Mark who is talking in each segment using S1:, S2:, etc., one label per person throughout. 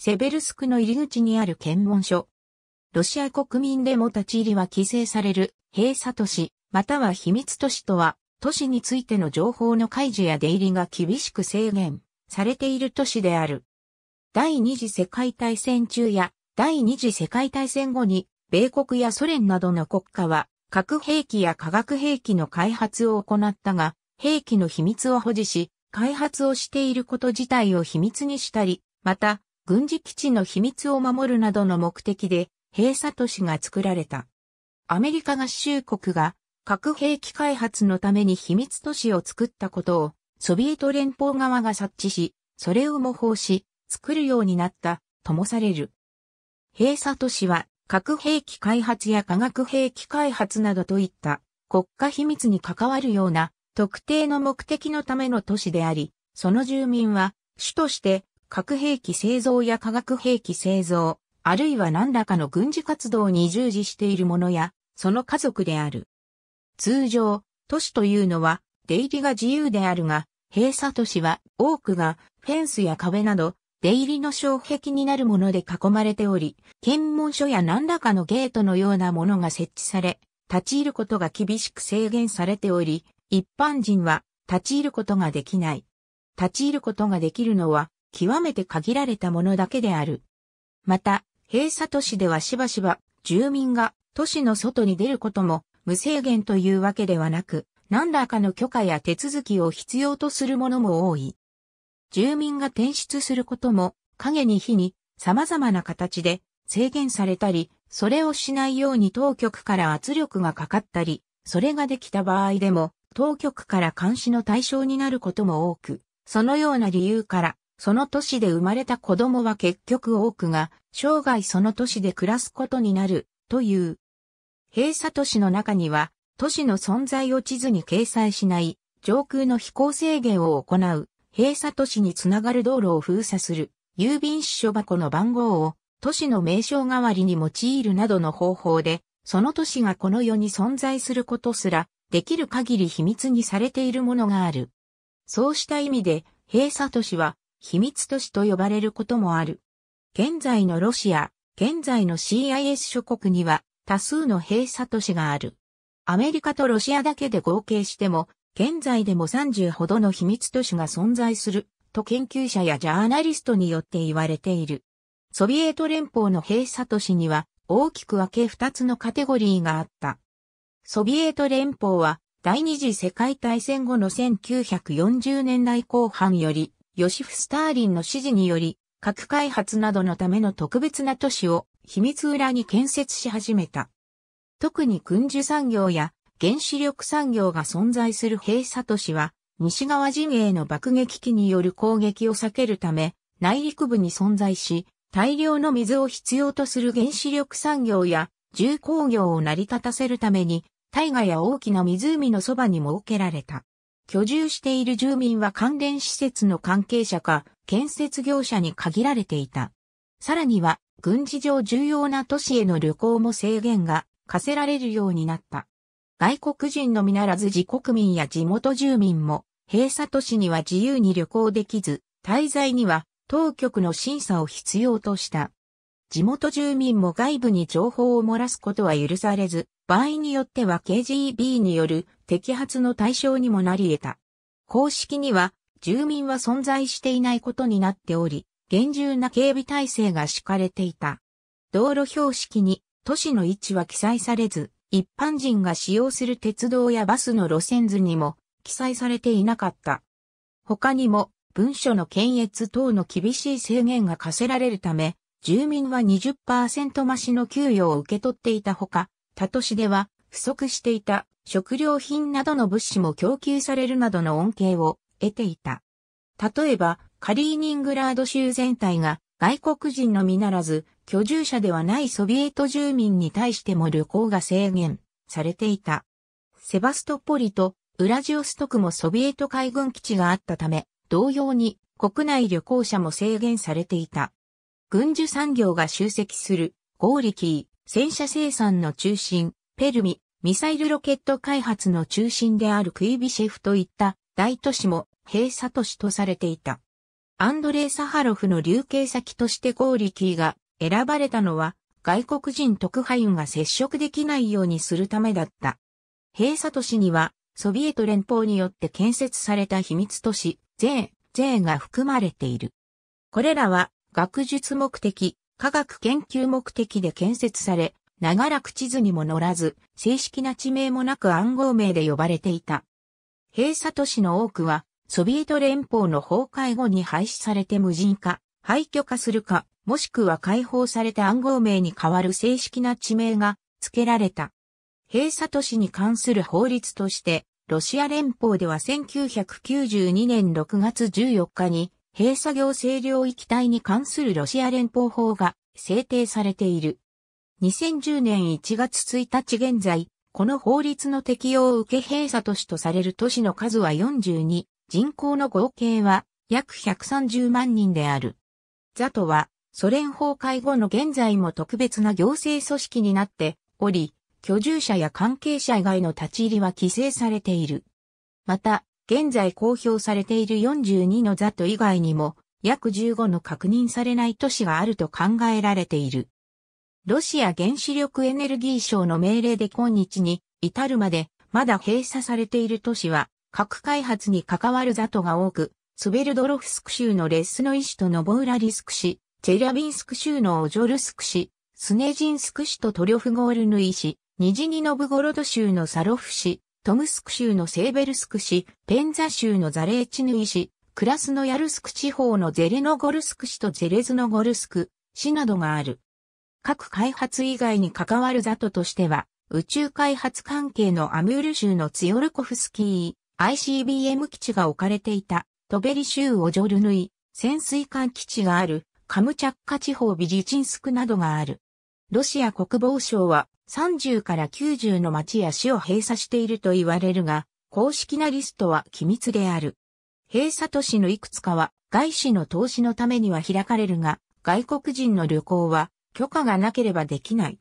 S1: セベルスクの入り口にある検問所。ロシア国民でも立ち入りは規制される閉鎖都市、または秘密都市とは、都市についての情報の開示や出入りが厳しく制限されている都市である。第二次世界大戦中や第二次世界大戦後に、米国やソ連などの国家は、核兵器や化学兵器の開発を行ったが、兵器の秘密を保持し、開発をしていること自体を秘密にしたり、また、軍事基地の秘密を守るなどの目的で、閉鎖都市が作られた。アメリカ合衆国が核兵器開発のために秘密都市を作ったことをソビエト連邦側が察知し、それを模倣し、作るようになったともされる。閉鎖都市は核兵器開発や化学兵器開発などといった国家秘密に関わるような特定の目的のための都市であり、その住民は主として核兵器製造や化学兵器製造、あるいは何らかの軍事活動に従事している者や、その家族である。通常、都市というのは、出入りが自由であるが、閉鎖都市は多くがフェンスや壁など、出入りの障壁になるもので囲まれており、検問所や何らかのゲートのようなものが設置され、立ち入ることが厳しく制限されており、一般人は立ち入ることができない。立ち入ることができるのは極めて限られたものだけである。また、閉鎖都市ではしばしば、住民が都市の外に出ることも無制限というわけではなく、何らかの許可や手続きを必要とするものも多い。住民が転出することも、影に火に様々な形で制限されたり、それをしないように当局から圧力がかかったり、それができた場合でも、当局から監視の対象になることも多く、そのような理由から、その都市で生まれた子供は結局多くが、生涯その都市で暮らすことになる、という。閉鎖都市の中には、都市の存在を地図に掲載しない、上空の飛行制限を行う、閉鎖都市につながる道路を封鎖する、郵便支所箱の番号を都市の名称代わりに用いるなどの方法で、その都市がこの世に存在することすら、できる限り秘密にされているものがある。そうした意味で、閉鎖都市は秘密都市と呼ばれることもある。現在のロシア、現在の CIS 諸国には多数の閉鎖都市がある。アメリカとロシアだけで合計しても、現在でも30ほどの秘密都市が存在する、と研究者やジャーナリストによって言われている。ソビエト連邦の閉鎖都市には、大きく分け2つのカテゴリーがあった。ソビエト連邦は、第二次世界大戦後の1940年代後半より、ヨシフ・スターリンの指示により、核開発などのための特別な都市を秘密裏に建設し始めた。特に軍需産業や原子力産業が存在する閉鎖都市は、西側陣営の爆撃機による攻撃を避けるため、内陸部に存在し、大量の水を必要とする原子力産業や重工業を成り立たせるために、大河や大きな湖のそばに設けられた。居住している住民は関連施設の関係者か建設業者に限られていた。さらには、軍事上重要な都市への旅行も制限が課せられるようになった。外国人のみならず自国民や地元住民も閉鎖都市には自由に旅行できず、滞在には当局の審査を必要とした。地元住民も外部に情報を漏らすことは許されず、場合によっては KGB による摘発の対象にもなり得た。公式には、住民は存在していないことになっており、厳重な警備体制が敷かれていた。道路標識に都市の位置は記載されず、一般人が使用する鉄道やバスの路線図にも記載されていなかった。他にも文書の検閲等の厳しい制限が課せられるため、住民は20%増しの給与を受け取っていたほか、他都市では不足していた食料品などの物資も供給されるなどの恩恵を得ていた。例えば、カリーニングラード州全体が外国人のみならず、居住者ではないソビエト住民に対しても旅行が制限されていた。セバストポリとウラジオストクもソビエト海軍基地があったため、同様に国内旅行者も制限されていた。軍需産業が集積するゴーリキー、戦車生産の中心、ペルミ、ミサイルロケット開発の中心であるクイビシェフといった大都市も閉鎖都市とされていた。アンドレイ・サハロフの流刑先としてゴーリキーが選ばれたのは外国人特派員が接触できないようにするためだった。閉鎖都市にはソビエト連邦によって建設された秘密都市、税、税が含まれている。これらは学術目的、科学研究目的で建設され、長らく地図にも載らず、正式な地名もなく暗号名で呼ばれていた。閉鎖都市の多くは、ソビエト連邦の崩壊後に廃止されて無人化、廃墟化するか、もしくは解放された暗号名に代わる正式な地名が付けられた。閉鎖都市に関する法律として、ロシア連邦では1992年6月14日に、閉鎖行政領域帯に関するロシア連邦法が制定されている。2010年1月1日現在、この法律の適用を受け閉鎖都市とされる都市の数は42、人口の合計は約130万人である。ザトは、ソ連崩壊後の現在も特別な行政組織になっており、居住者や関係者以外の立ち入りは規制されている。また、現在公表されている42のザト以外にも、約15の確認されない都市があると考えられている。ロシア原子力エネルギー省の命令で今日に至るまで、まだ閉鎖されている都市は、核開発に関わる雑 a が多く、スベルドロフスク州のレッスノイ市とノボウラリスク市、チェリャビンスク州のオジョルスク市、スネジンスク市とトリョフゴールヌイ市、ニジニノブゴロド州のサロフ市、トムスク州のセーベルスク市、ペンザ州のザレーチヌイ市、クラスノヤルスク地方のゼレノゴルスク市とゼレズノゴルスク市などがある。各開発以外に関わるザトとしては、宇宙開発関係のアムール州のツヨルコフスキー、ICBM 基地が置かれていた、トベリ州オジョルヌイ、潜水艦基地がある、カムチャッカ地方ビジチンスクなどがある。ロシア国防省は30から90の町や市を閉鎖していると言われるが、公式なリストは機密である。閉鎖都市のいくつかは外資の投資のためには開かれるが、外国人の旅行は許可がなければできない。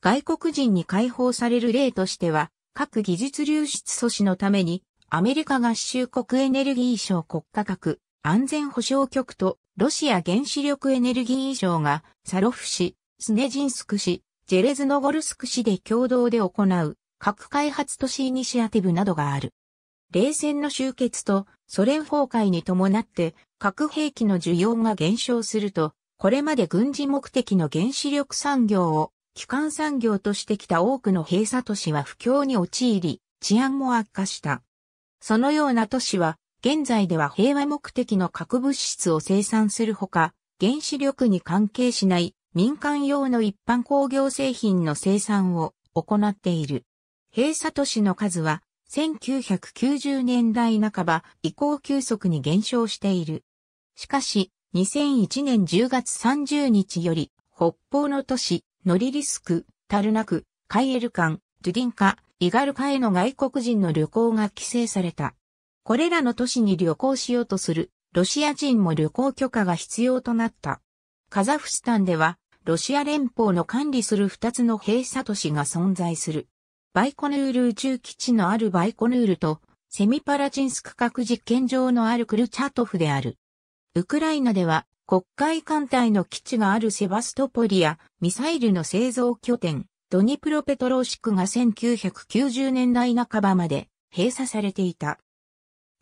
S1: 外国人に解放される例としては、各技術流出阻止のために、アメリカ合衆国エネルギー省国家核安全保障局とロシア原子力エネルギー省がサロフ市、スネジンスク市、ジェレズノゴルスク市で共同で行う核開発都市イニシアティブなどがある。冷戦の終結とソ連崩壊に伴って核兵器の需要が減少するとこれまで軍事目的の原子力産業を基幹産業としてきた多くの閉鎖都市は不況に陥り、治安も悪化した。そのような都市は、現在では平和目的の核物質を生産するほか、原子力に関係しない民間用の一般工業製品の生産を行っている。閉鎖都市の数は1990年代半ば以降急速に減少している。しかし、2001年10月30日より、北方の都市、ノリリスク、タルナク、カイエルカン、ドゥディンカ、イガルカへの外国人の旅行が規制された。これらの都市に旅行しようとするロシア人も旅行許可が必要となった。カザフスタンでは、ロシア連邦の管理する2つの閉鎖都市が存在する。バイコヌール宇宙基地のあるバイコヌールと、セミパラチンスク核実験場のあるクルチャトフである。ウクライナでは国会艦隊の基地があるセバストポリやミサイルの製造拠点、ドニプロペトローシクが1990年代半ばまで閉鎖されていた。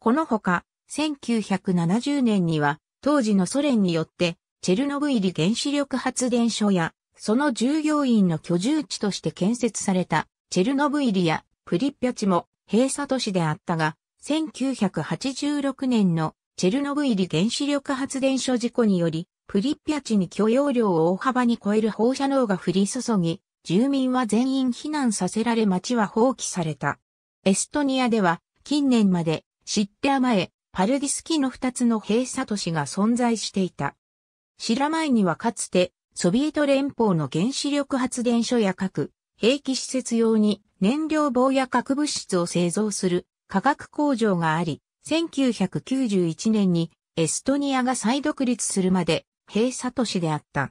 S1: このほか、1970年には当時のソ連によってチェルノブイリ原子力発電所やその従業員の居住地として建設されたチェルノブイリやプリッピャチも閉鎖都市であったが、1986年のチェルノブイリ原子力発電所事故により、プリッピャチに許容量を大幅に超える放射能が降り注ぎ、住民は全員避難させられ町は放棄された。エストニアでは、近年まで、シッテア前、パルディスキの二つの閉鎖都市が存在していた。シラマイにはかつて、ソビエト連邦の原子力発電所や核、兵器施設用に燃料棒や核物質を製造する化学工場があり、1991年にエストニアが再独立するまで閉鎖都市であった。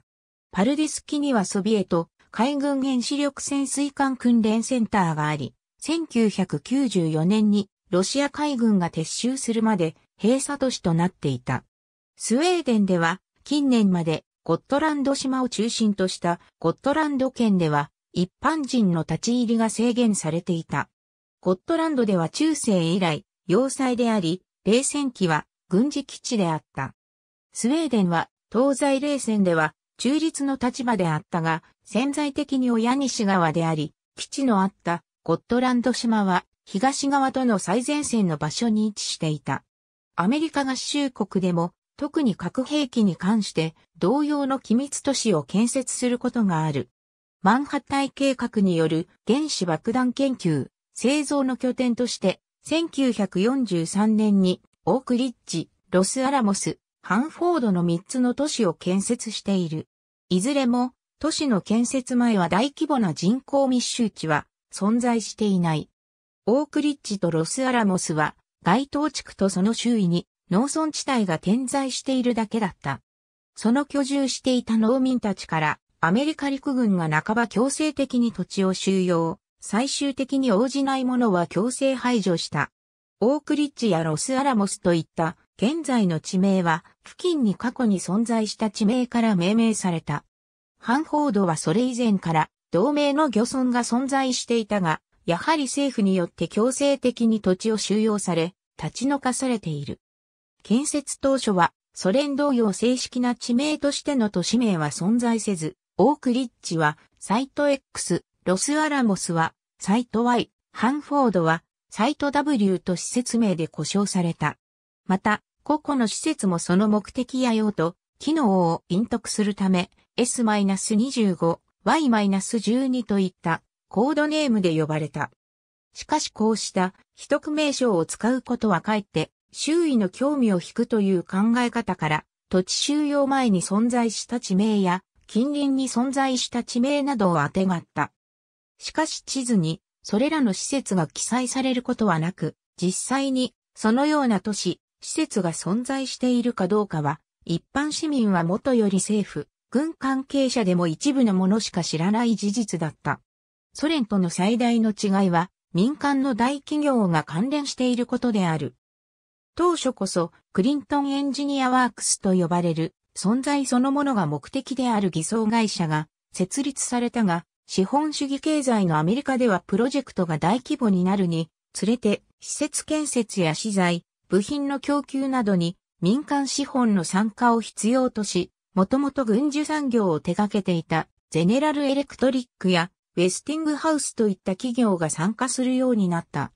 S1: パルディスキにはソビエト海軍原子力潜水艦訓練センターがあり、1994年にロシア海軍が撤収するまで閉鎖都市となっていた。スウェーデンでは近年までゴットランド島を中心としたゴットランド県では一般人の立ち入りが制限されていた。ゴットランドでは中世以来要塞であり、冷戦期は軍事基地であった。スウェーデンは東西冷戦では中立の立場であったが、潜在的に親西側であり、基地のあったゴットランド島は東側との最前線の場所に位置していた。アメリカ合衆国でも特に核兵器に関して同様の機密都市を建設することがある。マンハッタイ計画による原子爆弾研究、製造の拠点として1943年にオークリッジ、ロスアラモス、ハンフォードの3つの都市を建設している。いずれも都市の建設前は大規模な人口密集地は存在していない。オークリッジとロスアラモスは街頭地区とその周囲に農村地帯が点在しているだけだった。その居住していた農民たちからアメリカ陸軍が半ば強制的に土地を収容、最終的に応じない者は強制排除した。オークリッジやロスアラモスといった現在の地名は付近に過去に存在した地名から命名された。ハンフォードはそれ以前から同盟の漁村が存在していたが、やはり政府によって強制的に土地を収容され、立ち退かされている。建設当初はソ連同様正式な地名としての都市名は存在せず、オークリッジはサイト X、ロスアラモスは、サイト Y、ハンフォードは、サイト W と施設名で呼称された。また、個々の施設もその目的や用途、機能を隠匿するため、S-25、Y-12 といったコードネームで呼ばれた。しかしこうした秘匿名称を使うことはかえって周囲の興味を引くという考え方から土地収容前に存在した地名や近隣に存在した地名などをあてがった。しかし地図に、それらの施設が記載されることはなく、実際に、そのような都市、施設が存在しているかどうかは、一般市民はもとより政府、軍関係者でも一部のものしか知らない事実だった。ソ連との最大の違いは、民間の大企業が関連していることである。当初こそ、クリントンエンジニアワークスと呼ばれる、存在そのものが目的である偽装会社が設立されたが、資本主義経済のアメリカではプロジェクトが大規模になるにつれて施設建設や資材、部品の供給などに民間資本の参加を必要とし、もともと軍需産業を手掛けていたゼネラルエレクトリックやウェスティングハウスといった企業が参加するようになった。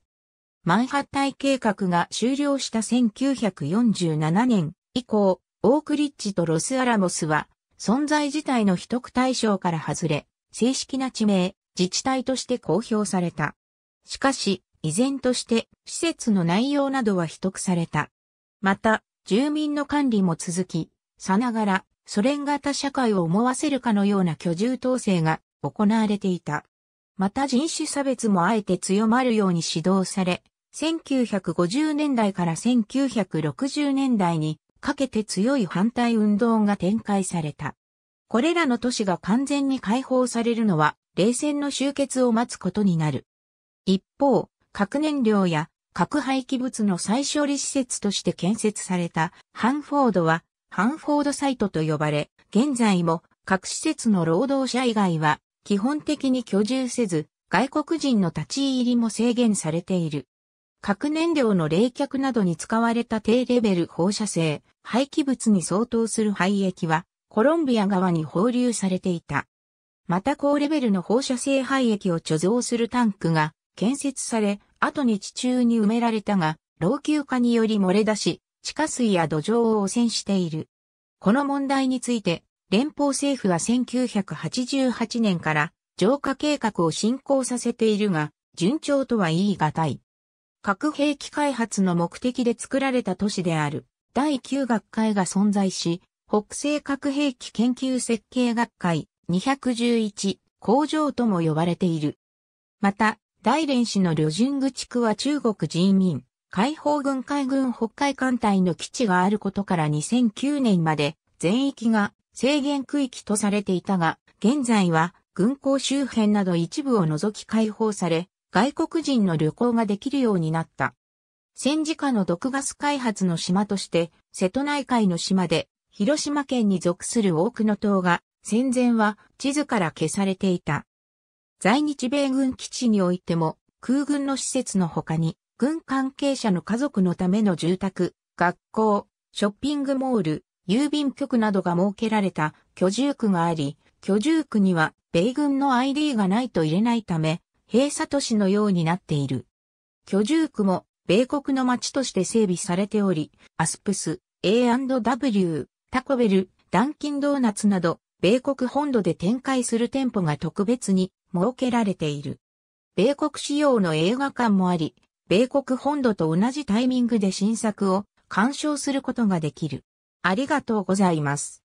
S1: マンハッタイ計画が終了した1947年以降、オークリッジとロスアラモスは存在自体の秘匿対象から外れ、正式な地名、自治体として公表された。しかし、依然として施設の内容などは秘匿された。また、住民の管理も続き、さながらソ連型社会を思わせるかのような居住統制が行われていた。また人種差別もあえて強まるように指導され、1950年代から1960年代にかけて強い反対運動が展開された。これらの都市が完全に解放されるのは、冷戦の終結を待つことになる。一方、核燃料や核廃棄物の再処理施設として建設されたハンフォードは、ハンフォードサイトと呼ばれ、現在も核施設の労働者以外は基本的に居住せず、外国人の立ち入りも制限されている。核燃料の冷却などに使われた低レベル放射性、廃棄物に相当する廃液は、コロンビア側に放流されていた。また高レベルの放射性廃液を貯蔵するタンクが建設され、後に地中に埋められたが、老朽化により漏れ出し、地下水や土壌を汚染している。この問題について、連邦政府は1988年から浄化計画を進行させているが、順調とは言い難い。核兵器開発の目的で作られた都市である第9学会が存在し、国西核兵器研究設計学会211工場とも呼ばれている。また、大連市の旅順具地区は中国人民解放軍海軍北海艦隊の基地があることから2009年まで全域が制限区域とされていたが、現在は軍港周辺など一部を除き解放され、外国人の旅行ができるようになった。戦時下の毒ガス開発の島として、瀬戸内海の島で広島県に属する多くの島が、戦前は地図から消されていた。在日米軍基地においても、空軍の施設の他に、軍関係者の家族のための住宅、学校、ショッピングモール、郵便局などが設けられた居住区があり、居住区には米軍の ID がないと入れないため、閉鎖都市のようになっている。居住区も米国の町として整備されており、アスプス、A&W、タコベル、ダンキンドーナツなど、米国本土で展開する店舗が特別に設けられている。米国仕様の映画館もあり、米国本土と同じタイミングで新作を鑑賞することができる。ありがとうございます。